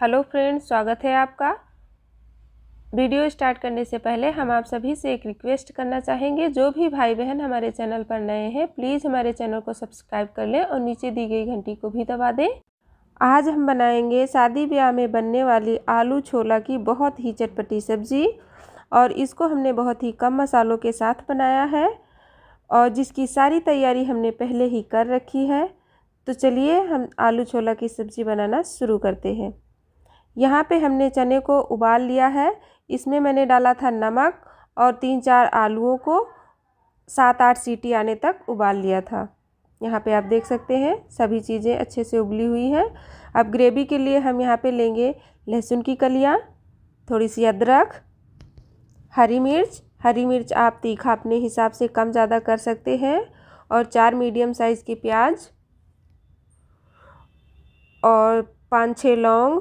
hello friends स्वागत है आपका वीडियो स्टार्ट करने से पहले हम आप सभी से एक रिक्वेस्ट करना चाहेंगे जो भी भाई बहन हमारे चैनल पर नए हैं प्लीज़ हमारे चैनल को सब्सक्राइब कर लें और नीचे दी गई घंटी को भी दबा दें आज हम बनाएंगे शादी ब्याह में बनने वाली आलू छोला की बहुत ही चटपटी सब्ज़ी और इसको हमने बहुत ही कम मसालों के साथ बनाया है और जिसकी सारी तैयारी हमने पहले ही कर रखी है तो चलिए हम आलू छोला की सब्ज़ी बनाना शुरू करते हैं यहाँ पे हमने चने को उबाल लिया है इसमें मैंने डाला था नमक और तीन चार आलूओं को सात आठ सीटी आने तक उबाल लिया था यहाँ पे आप देख सकते हैं सभी चीज़ें अच्छे से उबली हुई हैं अब ग्रेवी के लिए हम यहाँ पे लेंगे लहसुन की कलियाँ थोड़ी सी अदरक हरी मिर्च हरी मिर्च आप तीखा अपने हिसाब से कम ज़्यादा कर सकते हैं और चार मीडियम साइज़ के प्याज और पाँच छः लौंग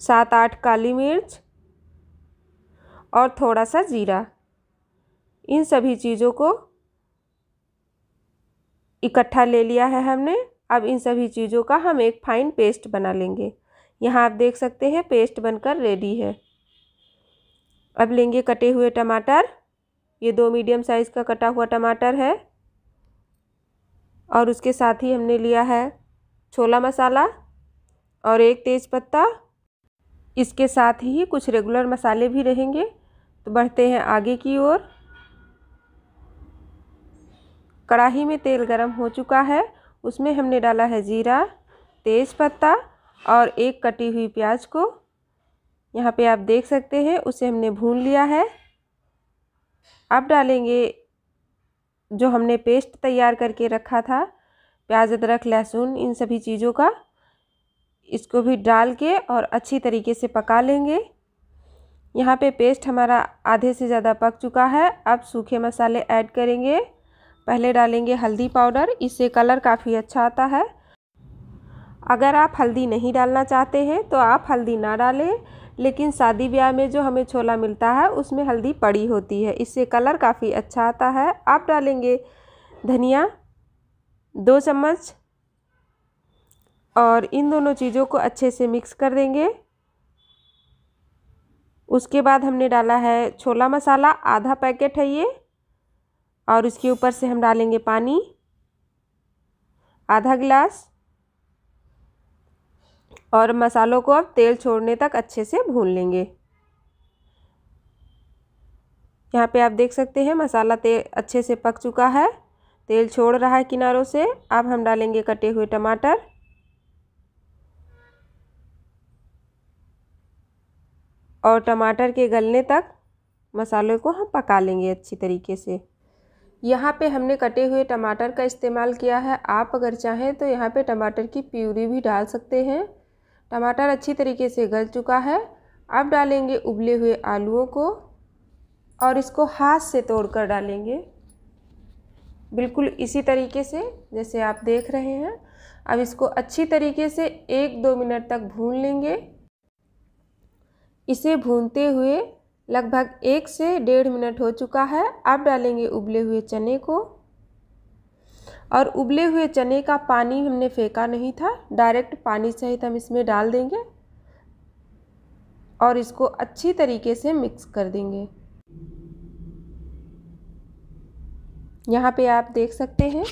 सात आठ काली मिर्च और थोड़ा सा जीरा इन सभी चीज़ों को इकट्ठा ले लिया है हमने अब इन सभी चीज़ों का हम एक फाइन पेस्ट बना लेंगे यहाँ आप देख सकते हैं पेस्ट बनकर रेडी है अब लेंगे कटे हुए टमाटर ये दो मीडियम साइज़ का कटा हुआ टमाटर है और उसके साथ ही हमने लिया है छोला मसाला और एक तेज़पत्ता इसके साथ ही कुछ रेगुलर मसाले भी रहेंगे तो बढ़ते हैं आगे की ओर कढ़ाही में तेल गरम हो चुका है उसमें हमने डाला है ज़ीरा तेज़पत्ता और एक कटी हुई प्याज को यहाँ पे आप देख सकते हैं उसे हमने भून लिया है अब डालेंगे जो हमने पेस्ट तैयार करके रखा था प्याज अदरक लहसुन इन सभी चीज़ों का इसको भी डाल के और अच्छी तरीके से पका लेंगे यहाँ पे पेस्ट हमारा आधे से ज़्यादा पक चुका है अब सूखे मसाले ऐड करेंगे पहले डालेंगे हल्दी पाउडर इससे कलर काफ़ी अच्छा आता है अगर आप हल्दी नहीं डालना चाहते हैं तो आप हल्दी ना डालें लेकिन शादी ब्याह में जो हमें छोला मिलता है उसमें हल्दी पड़ी होती है इससे कलर काफ़ी अच्छा आता है आप डालेंगे धनिया दो चम्मच और इन दोनों चीज़ों को अच्छे से मिक्स कर देंगे उसके बाद हमने डाला है छोला मसाला आधा पैकेट है ये और उसके ऊपर से हम डालेंगे पानी आधा गिलास और मसालों को अब तेल छोड़ने तक अच्छे से भून लेंगे यहाँ पे आप देख सकते हैं मसाला तेल अच्छे से पक चुका है तेल छोड़ रहा है किनारों से अब हम डालेंगे कटे हुए टमाटर और टमाटर के गलने तक मसालों को हम पका लेंगे अच्छी तरीके से यहाँ पे हमने कटे हुए टमाटर का इस्तेमाल किया है आप अगर चाहें तो यहाँ पे टमाटर की प्यूरी भी डाल सकते हैं टमाटर अच्छी तरीके से गल चुका है अब डालेंगे उबले हुए आलूओं को और इसको हाथ से तोड़कर डालेंगे बिल्कुल इसी तरीके से जैसे आप देख रहे हैं अब इसको अच्छी तरीके से एक दो मिनट तक भून लेंगे इसे भूनते हुए लगभग एक से डेढ़ मिनट हो चुका है अब डालेंगे उबले हुए चने को और उबले हुए चने का पानी हमने फेंका नहीं था डायरेक्ट पानी सहित हम इसमें डाल देंगे और इसको अच्छी तरीके से मिक्स कर देंगे यहाँ पे आप देख सकते हैं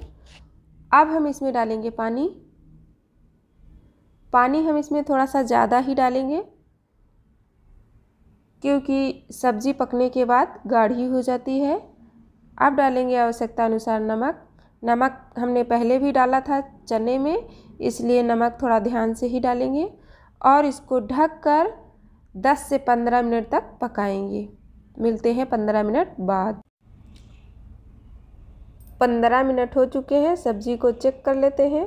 अब हम इसमें डालेंगे पानी पानी हम इसमें थोड़ा सा ज़्यादा ही डालेंगे क्योंकि सब्ज़ी पकने के बाद गाढ़ी हो जाती है अब डालेंगे आवश्यकता अनुसार नमक नमक हमने पहले भी डाला था चने में इसलिए नमक थोड़ा ध्यान से ही डालेंगे और इसको ढक कर दस से पंद्रह मिनट तक पकाएंगे मिलते हैं पंद्रह मिनट बाद पंद्रह मिनट हो चुके हैं सब्ज़ी को चेक कर लेते हैं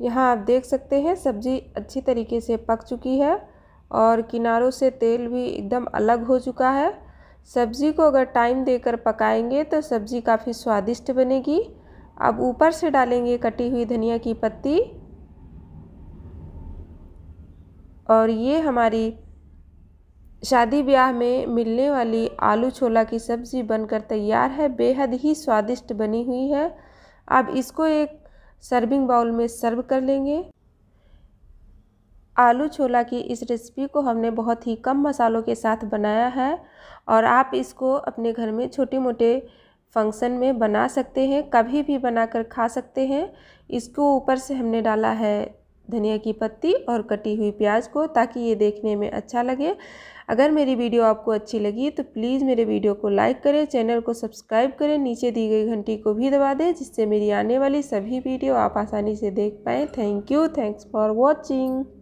यहाँ आप देख सकते हैं सब्ज़ी अच्छी तरीके से पक चुकी है और किनारों से तेल भी एकदम अलग हो चुका है सब्ज़ी को अगर टाइम देकर पकाएंगे तो सब्ज़ी काफ़ी स्वादिष्ट बनेगी अब ऊपर से डालेंगे कटी हुई धनिया की पत्ती और ये हमारी शादी ब्याह में मिलने वाली आलू छोला की सब्ज़ी बनकर तैयार है बेहद ही स्वादिष्ट बनी हुई है अब इसको एक सर्विंग बाउल में सर्व कर लेंगे आलू छोला की इस रेसिपी को हमने बहुत ही कम मसालों के साथ बनाया है और आप इसको अपने घर में छोटे मोटे फंक्शन में बना सकते हैं कभी भी बनाकर खा सकते हैं इसको ऊपर से हमने डाला है धनिया की पत्ती और कटी हुई प्याज को ताकि ये देखने में अच्छा लगे अगर मेरी वीडियो आपको अच्छी लगी तो प्लीज़ मेरे वीडियो को लाइक करें चैनल को सब्सक्राइब करें नीचे दी गई घंटी को भी दबा दें जिससे मेरी आने वाली सभी वीडियो आप आसानी से देख पाएँ thank you thanks for watching